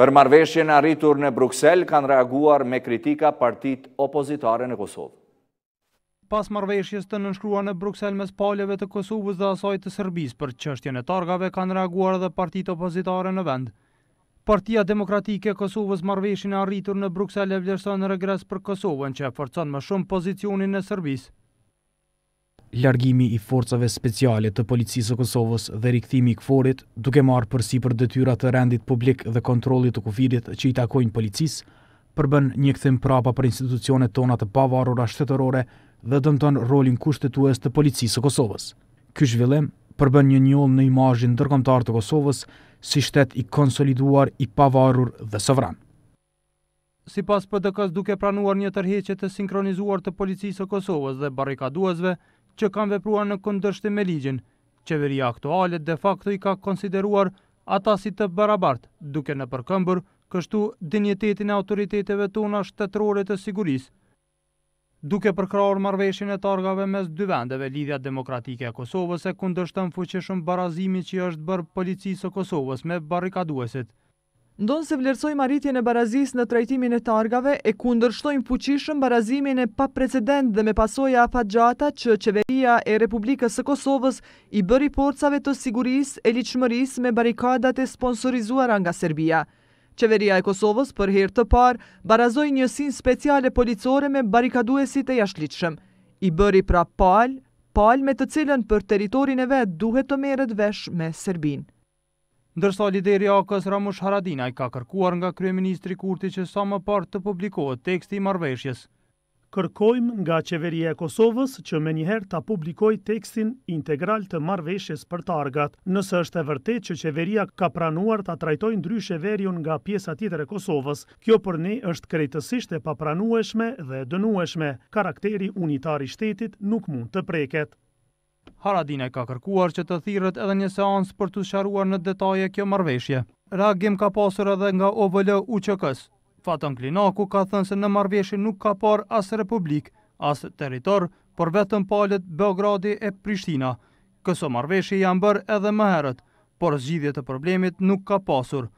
Për marveshje arritur në Bruxelles, kanë reaguar me kritika partit opozitare në Kosovë. Pas marveshjes të nënshkrua në Bruxelles mes paljeve të Kosovës dhe asaj të Serbis për qështje e targave, kanë reaguar dhe partit opozitare në vend. Partia Demokratike Kosovës marveshjën arritur në Bruxelles e vlerëson në regres për Kosovën që e forcan më shumë pozicionin e Serbis largimi i forcave speciale të policisë të Kosovës dhe rikëthimi i këforit, duke marë përsi për dëtyra të rendit publik dhe kontrolit të kufirit që i takojnë policisë, përbën një këthim prapa për institucionet tona të pavarura shtetërore dhe dëmton rolin kushtetues të policisë të Kosovës. Ky zhvillim përbën një njëll në imajin dërkomtar të Kosovës si shtet i konsoliduar i pavarur dhe sovran. Si pas për dëkës duke pranuar një tërheqet të sinkronizuar të policisë të Kosovës dhe barrikaduazve, që kanë vepruar në këndërshtim me ligjin. Qeveria aktuale de facto i ka konsideruar ata si të barabart, duke në përkëmbër kështu dinjetetin e autoriteteve tona shtetërore të sigurisë. Duke përkrahur marveshin e targave mes dy vendeve, lidhja demokratike e Kosovës e kundërshton fuqishëm barazimin që është bërë policisë së Kosovës me barrikaduesit. Ndonë se vlerësoj maritjen e barazis në trajtimin e targave, e kundërshtojnë puqishëm barazimin e pa precedent dhe me pasoja afat gjata që qeveria e Republikës e Kosovës i bëri porcave të siguris e liqëmëris me barikadat e sponsorizuara nga Serbia. Qeveria e Kosovës për herë të par barazoj njësin speciale policore me barikaduesit e jashtë liqëm. I bëri pra pal, pal me të cilën për teritorin e vetë duhet të meret vesh me Serbinë. Ndërsa lideri AKS Ramush Haradinaj ka kërkuar nga Kryeministri Kurti që sa më parë të publikohet teksti i marveshjes. Kërkojmë nga qeveria e Kosovës që me njëherë të publikoj tekstin integral të marveshjes për targat. Nëse është e vërtet që qeveria ka pranuar të trajtojnë ndryshe sheverion nga pjesa tjetër e Kosovës, kjo për ne është krejtësisht e papranueshme dhe dënueshme. Karakteri unitari shtetit nuk mund të preket. Haradinaj ka kërkuar që të thirët edhe një seans për të sharuar në detaje kjo marveshje. Reagim ka pasur edhe nga OVL UQK-s. Fatën Klinaku ka thënë se në marveshje nuk ka par as republik, as teritor, për vetën palet Beogradi e Prishtina. Këso marveshje janë bërë edhe më herët, por zgjidhje të problemit nuk ka pasur.